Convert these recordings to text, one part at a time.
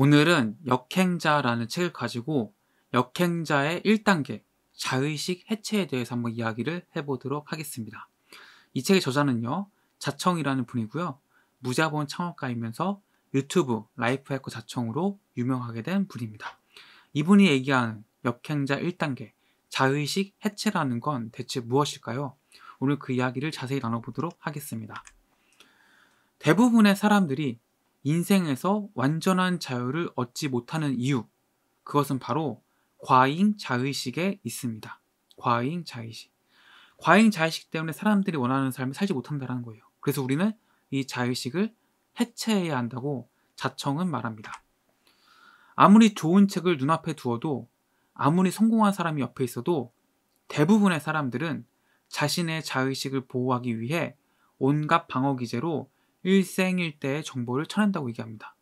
오늘은 역행자라는 책을 가지고 역행자의 1단계 자의식 해체에 대해서 한번 이야기를 해보도록 하겠습니다. 이 책의 저자는요, 자청이라는 분이고요. 무자본 창업가이면서 유튜브 라이프해커 자청으로 유명하게 된 분입니다. 이분이 얘기하는 역행자 1단계 자의식 해체라는 건 대체 무엇일까요? 오늘 그 이야기를 자세히 나눠보도록 하겠습니다. 대부분의 사람들이 인생에서 완전한 자유를 얻지 못하는 이유, 그것은 바로 과잉 자의식에 있습니다. 과잉 자의식. 과잉 자의식 때문에 사람들이 원하는 삶을 살지 못한다는 거예요. 그래서 우리는 이 자의식을 해체해야 한다고 자청은 말합니다. 아무리 좋은 책을 눈앞에 두어도 아무리 성공한 사람이 옆에 있어도 대부분의 사람들은 자신의 자의식을 보호하기 위해 온갖 방어 기제로 일생일 대의 정보를 쳐낸다고 얘기합니다.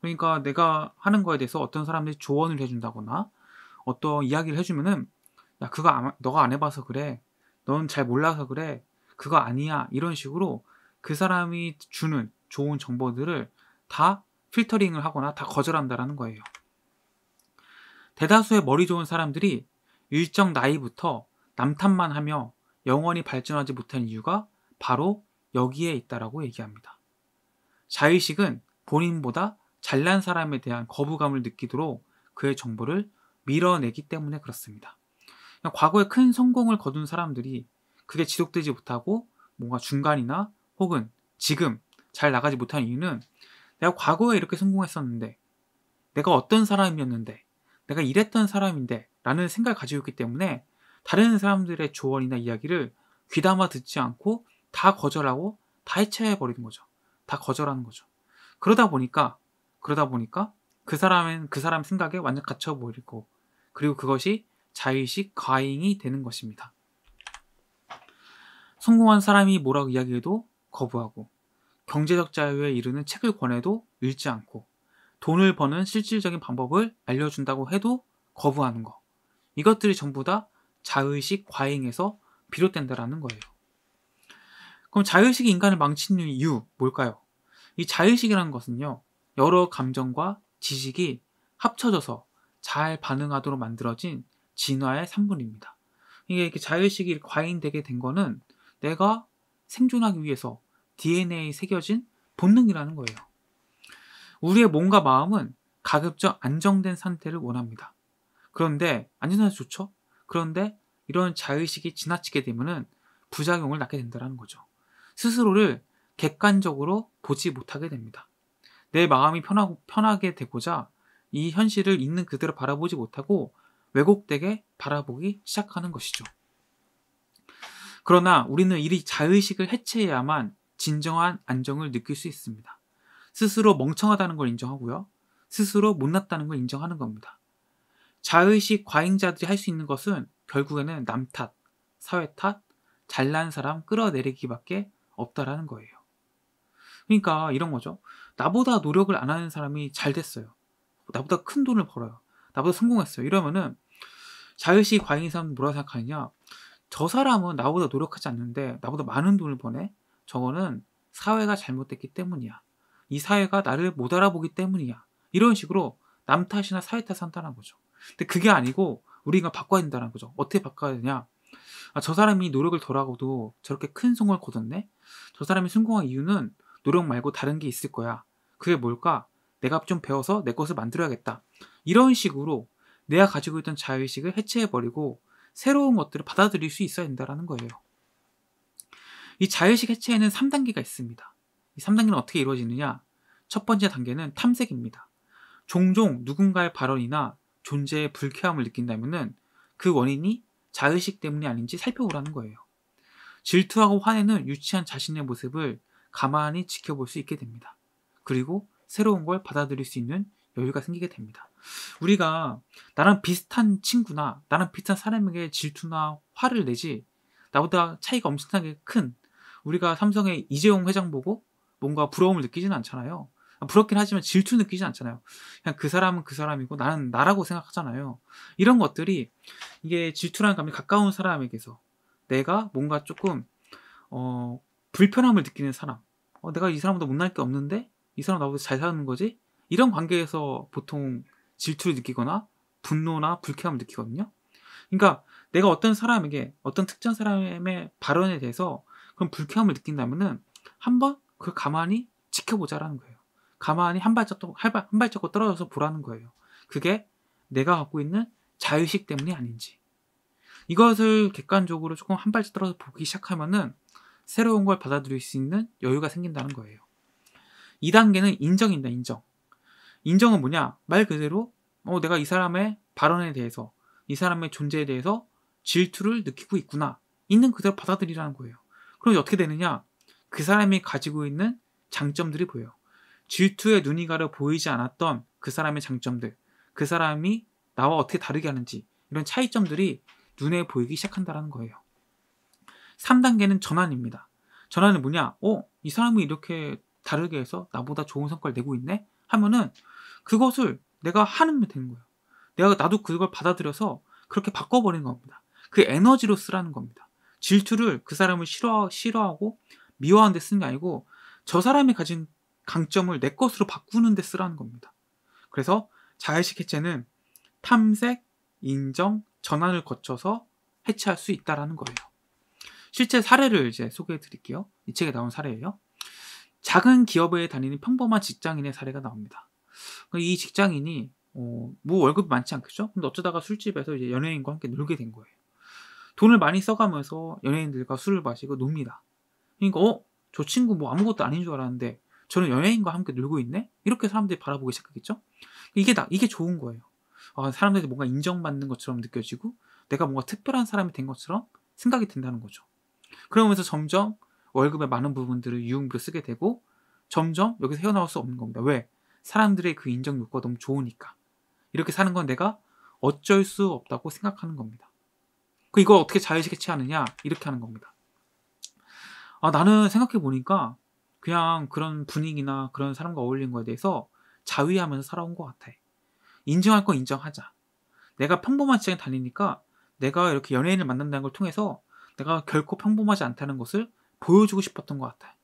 그러니까 내가 하는 거에 대해서 어떤 사람들이 조언을 해준다거나 어떤 이야기를 해주면은 야 그거 안, 너가 안 해봐서 그래 넌 잘 몰라서 그래 그거 아니야 이런 식으로 그 사람이 주는 좋은 정보들을 다 필터링을 하거나 다 거절한다라는 거예요. 대다수의 머리 좋은 사람들이 일정 나이부터 남탓만 하며 영원히 발전하지 못한 이유가 바로 여기에 있다라고 얘기합니다. 자의식은 본인보다 잘난 사람에 대한 거부감을 느끼도록 그의 정보를 밀어내기 때문에 그렇습니다. 과거에 큰 성공을 거둔 사람들이 그게 지속되지 못하고 뭔가 중간이나 혹은 지금 잘 나가지 못한 이유는 내가 과거에 이렇게 성공했었는데 내가 어떤 사람이었는데 내가 이랬던 사람인데 라는 생각을 가지고 있기 때문에 다른 사람들의 조언이나 이야기를 귀담아 듣지 않고 다 거절하고 다 해체해 버리는 거죠. 다 거절하는 거죠. 그러다 보니까 그러다 보니까 그 사람은 그 사람 생각에 완전 갇혀 버리고 그리고 그것이 자의식 과잉이 되는 것입니다. 성공한 사람이 뭐라고 이야기해도 거부하고 경제적 자유에 이르는 책을 권해도 읽지 않고 돈을 버는 실질적인 방법을 알려준다고 해도 거부하는 것 이것들이 전부 다 자의식 과잉에서 비롯된다라는 거예요. 그럼 자의식이 인간을 망치는 이유 뭘까요? 이 자의식이라는 것은요, 여러 감정과 지식이 합쳐져서 잘 반응하도록 만들어진 진화의 산물입니다. 이게 이렇게 자의식이 과잉되게 된 거는 내가 생존하기 위해서 DNA에 새겨진 본능이라는 거예요. 우리의 몸과 마음은 가급적 안정된 상태를 원합니다. 그런데 안전해서 좋죠. 그런데 이런 자의식이 지나치게 되면은 부작용을 낳게 된다는 거죠. 스스로를 객관적으로 보지 못하게 됩니다. 내 마음이 편하고, 편하게 되고자 이 현실을 있는 그대로 바라보지 못하고 왜곡되게 바라보기 시작하는 것이죠. 그러나 우리는 이리 자의식을 해체해야만 진정한 안정을 느낄 수 있습니다. 스스로 멍청하다는 걸 인정하고요. 스스로 못났다는 걸 인정하는 겁니다. 자의식 과잉자들이 할 수 있는 것은 결국에는 남 탓, 사회 탓, 잘난 사람 끌어내리기밖에 없다라는 거예요. 그러니까 이런 거죠. 나보다 노력을 안 하는 사람이 잘 됐어요. 나보다 큰 돈을 벌어요. 나보다 성공했어요. 이러면은 자유시 과잉인 사 뭐라 생각하느냐? 저 사람은 나보다 노력하지 않는데 나보다 많은 돈을 버네. 저거는 사회가 잘못됐기 때문이야. 이 사회가 나를 못 알아보기 때문이야. 이런 식으로 남 탓이나 사회 탓을 한다는 거죠. 근데 그게 아니고 우리가 바꿔야 된다는 거죠. 어떻게 바꿔야 되냐? 아, 저 사람이 노력을 덜하고도 저렇게 큰 성공을 거뒀네? 저 사람이 성공한 이유는 노력 말고 다른 게 있을 거야. 그게 뭘까? 내가 좀 배워서 내 것을 만들어야겠다. 이런 식으로 내가 가지고 있던 자의식을 해체해버리고 새로운 것들을 받아들일 수 있어야 된다는 거예요. 이 자의식 해체에는 3단계가 있습니다. 이 3단계는 어떻게 이루어지느냐? 첫 번째 단계는 탐색입니다. 종종 누군가의 발언이나 존재의 불쾌함을 느낀다면 그 원인이 자의식 때문이 아닌지 살펴보라는 거예요. 질투하고 화내는 유치한 자신의 모습을 가만히 지켜볼 수 있게 됩니다. 그리고 새로운 걸 받아들일 수 있는 여유가 생기게 됩니다. 우리가 나랑 비슷한 친구나 나랑 비슷한 사람에게 질투나 화를 내지 나보다 차이가 엄청나게 큰 우리가 삼성의 이재용 회장 보고 뭔가 부러움을 느끼지는 않잖아요. 부럽긴 하지만 질투 느끼지 않잖아요. 그냥 그 사람은 그 사람이고 나는 나라고 생각하잖아요. 이런 것들이 이게 질투라는 감이 가까운 사람에게서 내가 뭔가 조금 어, 불편함을 느끼는 사람, 어, 내가 이 사람보다 못날 게 없는데 이 사람 나보다 잘 사는 거지? 이런 관계에서 보통 질투를 느끼거나 분노나 불쾌함을 느끼거든요. 그러니까 내가 어떤 사람에게 어떤 특정 사람의 발언에 대해서 그런 불쾌함을 느낀다면은 한번 그 가만히 지켜보자라는 거예요. 가만히 한 발짝 한 발짝 떨어져서 보라는 거예요. 그게 내가 갖고 있는 자의식 때문이 아닌지 이것을 객관적으로 조금 한 발짝 떨어져 보기 시작하면은 새로운 걸 받아들일 수 있는 여유가 생긴다는 거예요. 2단계는 인정입니다. 인정. 인정은 뭐냐? 말 그대로 어, 내가 이 사람의 발언에 대해서 이 사람의 존재에 대해서 질투를 느끼고 있구나. 있는 그대로 받아들이라는 거예요. 그럼 어떻게 되느냐? 그 사람이 가지고 있는 장점들이 보여요. 질투에 눈이 가려 보이지 않았던 그 사람의 장점들, 그 사람이 나와 어떻게 다르게 하는지 이런 차이점들이 눈에 보이기 시작한다라는 거예요. 3단계는 전환입니다. 전환은 뭐냐? 어, 이 사람이 이렇게 다르게 해서 나보다 좋은 성과를 내고 있네? 하면은 그것을 내가 하면 되는 거예요. 내가 나도 그걸 받아들여서 그렇게 바꿔버린 겁니다. 그 에너지로 쓰라는 겁니다. 질투를 그 사람을 싫어, 싫어하고 미워하는 데 쓰는 게 아니고 저 사람이 가진 강점을 내 것으로 바꾸는 데 쓰라는 겁니다. 그래서 자의식 해체는 탐색, 인정, 전환을 거쳐서 해체할 수 있다라는 거예요. 실제 사례를 이제 소개해 드릴게요. 이 책에 나온 사례예요. 작은 기업에 다니는 평범한 직장인의 사례가 나옵니다. 그러니까 이 직장인이 어, 뭐 월급이 많지 않겠죠? 근데 어쩌다가 술집에서 이제 연예인과 함께 놀게 된 거예요. 돈을 많이 써가면서 연예인들과 술을 마시고 놉니다. 그러니까 어? 저 친구 뭐 아무것도 아닌 줄 알았는데 저는 연예인과 함께 놀고 있네? 이렇게 사람들이 바라보기 시작하겠죠? 이게 나, 이게 좋은 거예요. 어, 아, 사람들이 뭔가 인정받는 것처럼 느껴지고 내가 뭔가 특별한 사람이 된 것처럼 생각이 든다는 거죠. 그러면서 점점 월급의 많은 부분들을 유흥비로 쓰게 되고 점점 여기서 헤어나올 수 없는 겁니다. 왜? 사람들의 그 인정 욕구가 너무 좋으니까. 이렇게 사는 건 내가 어쩔 수 없다고 생각하는 겁니다. 그 이걸 어떻게 자의식에 취하느냐? 이렇게 하는 겁니다. 아, 나는 생각해보니까 그냥 그런 분위기나 그런 사람과 어울리는 거에 대해서 자위하면서 살아온 것 같아. 인정할 건 인정하자. 내가 평범한 직장에 다니니까 내가 이렇게 연예인을 만난다는 걸 통해서 내가 결코 평범하지 않다는 것을 보여주고 싶었던 것 같아.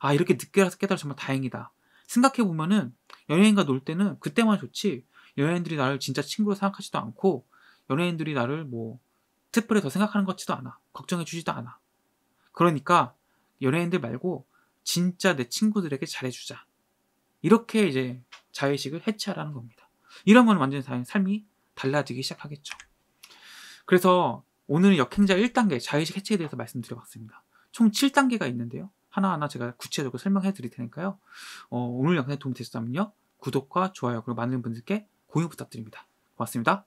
아, 이렇게 늦게라서 깨달아 정말 다행이다. 생각해보면은 연예인과 놀 때는 그때만 좋지 연예인들이 나를 진짜 친구로 생각하지도 않고 연예인들이 나를 뭐 특별히 더 생각하는 것 같지도 않아. 걱정해주지도 않아. 그러니까 연예인들 말고 진짜 내 친구들에게 잘해주자. 이렇게 이제 자의식을 해체하라는 겁니다. 이러면 완전히 삶이 달라지기 시작하겠죠. 그래서 오늘은 역행자 1단계 자의식 해체에 대해서 말씀드려봤습니다. 총 7단계가 있는데요. 하나하나 제가 구체적으로 설명해 드릴 테니까요. 어, 오늘 영상에 도움이 되셨다면요. 구독과 좋아요 그리고 많은 분들께 공유 부탁드립니다. 고맙습니다.